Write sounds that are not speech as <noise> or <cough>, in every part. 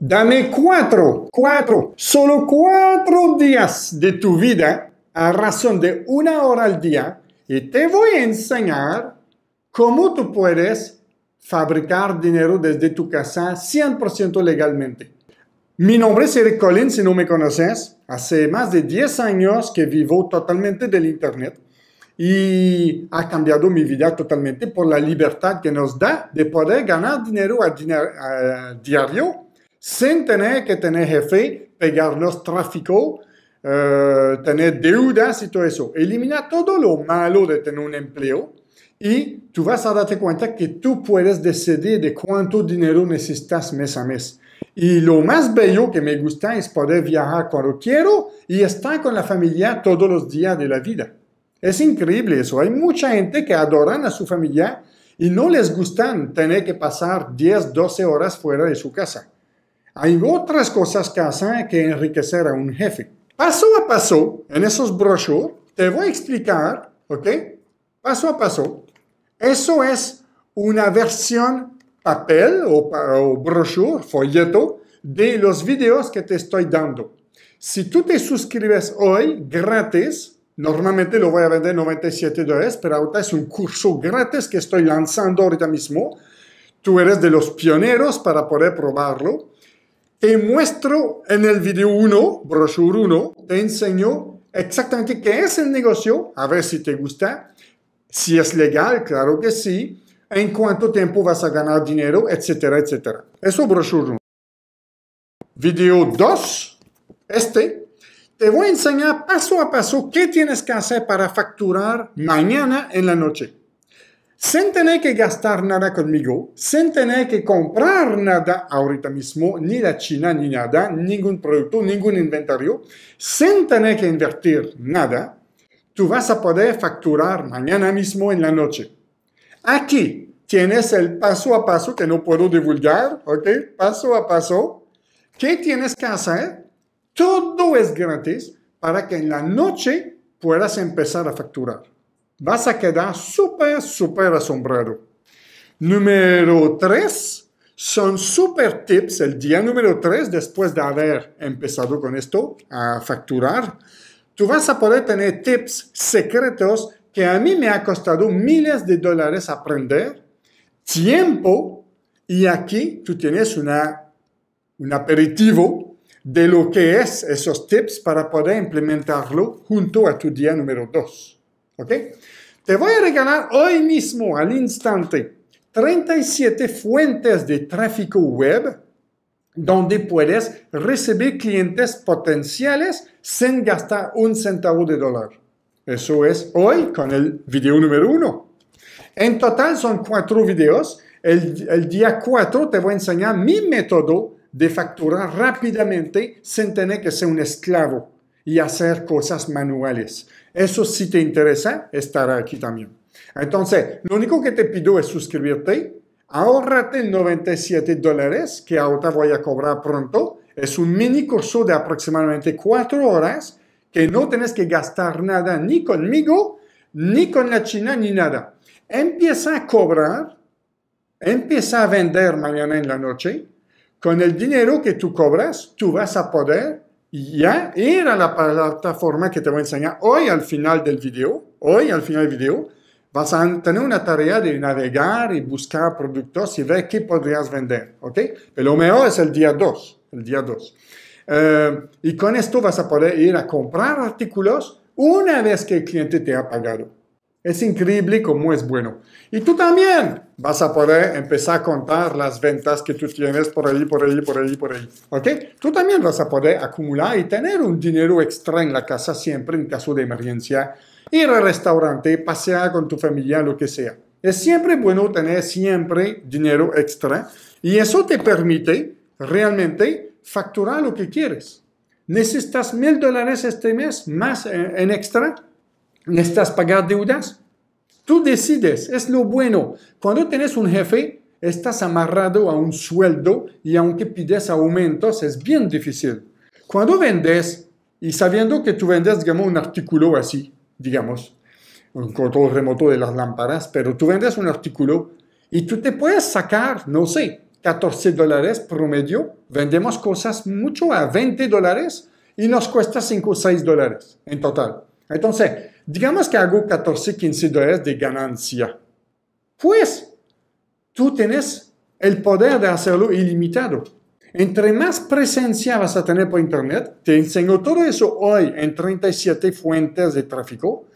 Dame cuatro, cuatro, solo cuatro días de tu vida a razón de una hora al día y te voy a enseñar cómo tú puedes fabricar dinero desde tu casa 100% legalmente. Mi nombre es Eric Collins, si no me conoces. Hace más de 10 años que vivo totalmente del Internet y ha cambiado mi vida totalmente por la libertad que nos da de poder ganar dinero a diario sin tener que tener jefe, pegar los tráficos, eh, tener deudas y todo eso. Elimina todo lo malo de tener un empleo y tú vas a darte cuenta que tú puedes decidir de cuánto dinero necesitas mes a mes. Y lo más bello que me gusta es poder viajar cuando quiero y estar con la familia todos los días de la vida. Es increíble eso. Hay mucha gente que adoran a su familia y no les gustan tener que pasar 10, 12 horas fuera de su casa. Hay otras cosas que hacen que enriquecer a un jefe. Paso a paso, en esos brochures, te voy a explicar, ¿ok? Paso a paso. Eso es una versión papel o, brochure, folleto, de los videos que te estoy dando. Si tú te suscribes hoy gratis, Normalmente lo voy a vender 97 dólares, pero ahorita es un curso gratis que estoy lanzando ahorita mismo. Tú eres de los pioneros para poder probarlo. Te muestro en el video 1, brochure 1, te enseño exactamente qué es el negocio, a ver si te gusta, si es legal, claro que sí, en cuánto tiempo vas a ganar dinero, etcétera, etcétera. Eso brochure 1. Video 2, este, te voy a enseñar paso a paso qué tienes que hacer para facturar mañana en la noche sin tener que gastar nada conmigo, sin tener que comprar nada ahorita mismo, ni la China, ni nada, ningún producto, ningún inventario, sin tener que invertir nada, tú vas a poder facturar mañana mismo en la noche. Aquí tienes el paso a paso que no puedo divulgar, ¿ok? Paso a paso. ¿Qué tienes que hacer? Todo es gratis para que en la noche puedas empezar a facturar vas a quedar súper, súper asombrado. Número 3, son súper tips. El día número 3, después de haber empezado con esto a facturar, tú vas a poder tener tips secretos que a mí me ha costado miles de dólares aprender, tiempo, y aquí tú tienes una, un aperitivo de lo que es esos tips para poder implementarlo junto a tu día número 2. Okay. Te voy a regalar hoy mismo, al instante, 37 fuentes de tráfico web donde puedes recibir clientes potenciales sin gastar un centavo de dólar. Eso es hoy con el video número uno. En total son cuatro videos. El, día 4 te voy a enseñar mi método de facturar rápidamente sin tener que ser un esclavo y hacer cosas manuales. Eso si te interesa, estará aquí también. Entonces, lo único que te pido es suscribirte, ahorrate 97 dólares que ahora voy a cobrar pronto. Es un mini curso de aproximadamente 4 horas que no tienes que gastar nada ni conmigo, ni con la China, ni nada. Empieza a cobrar, empieza a vender mañana en la noche. Con el dinero que tú cobras, tú vas a poder y ya era la plataforma que te voy a enseñar hoy al final del video. Hoy al final del video vas a tener una tarea de navegar y buscar productos y ver qué podrías vender, ¿ok? Pero lo mejor es el día 2, el día 2. Eh, y con esto vas a poder ir a comprar artículos una vez que el cliente te ha pagado. Es increíble cómo es bueno. Y tú también vas a poder empezar a contar las ventas que tú tienes por ahí, por ahí, por ahí, por ahí. ¿Ok? Tú también vas a poder acumular y tener un dinero extra en la casa siempre en caso de emergencia. Ir al restaurante, pasear con tu familia, lo que sea. Es siempre bueno tener siempre dinero extra y eso te permite realmente facturar lo que quieres. ¿Necesitas mil dólares este mes más en extra? necesitas pagar deudas. Tú decides, es lo bueno. Cuando tienes un jefe, estás amarrado a un sueldo y aunque pides aumentos, es bien difícil. Cuando vendes, y sabiendo que tú vendes, digamos, un artículo así, digamos, un control remoto de las lámparas, pero tú vendes un artículo y tú te puedes sacar, no sé, 14 dólares promedio, vendemos cosas mucho a 20 dólares y nos cuesta 5 o 6 dólares en total. Entonces, Digamos que hago 14, 15 dólares de ganancia. Pues tú tienes el poder de hacerlo ilimitado. Entre más presencia vas a tener por Internet, te enseño todo eso hoy en 37 fuentes de tráfico,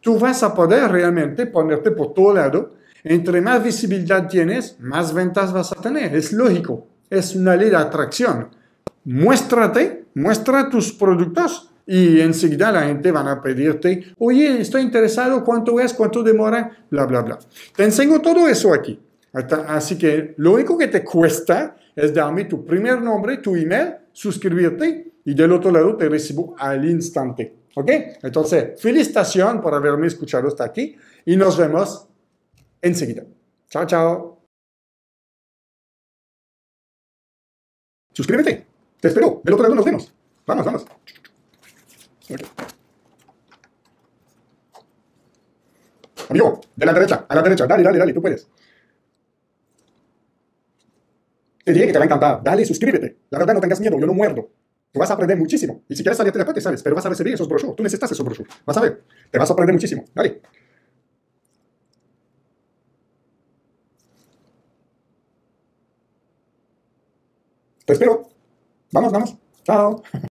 tú vas a poder realmente ponerte por todo lado. Entre más visibilidad tienes, más ventas vas a tener. Es lógico, es una ley de atracción. Muéstrate, muestra tus productos y enseguida la gente van a pedirte, oye, estoy interesado, ¿cuánto es? ¿Cuánto demora? Bla, bla, bla. Te enseño todo eso aquí. Así que lo único que te cuesta es darme tu primer nombre, tu email, suscribirte y del otro lado te recibo al instante. ¿Ok? Entonces, felicitación por haberme escuchado hasta aquí y nos vemos enseguida. Chao, chao. Suscríbete. Te espero. Del otro lado nos vemos. Vamos, vamos. Amigo, de la derecha, a la derecha. Dale, dale, dale, tú puedes. Te dije que te va a encantar. Dale, suscríbete. La verdad, no tengas miedo, yo no muerdo. Tú vas a aprender muchísimo. Y si quieres salirte la parte sales. Pero vas a recibir esos brochures. Tú necesitas esos brochures. Vas a ver. Te vas a aprender muchísimo. Dale. Te espero. Vamos, vamos. Chao. <laughs>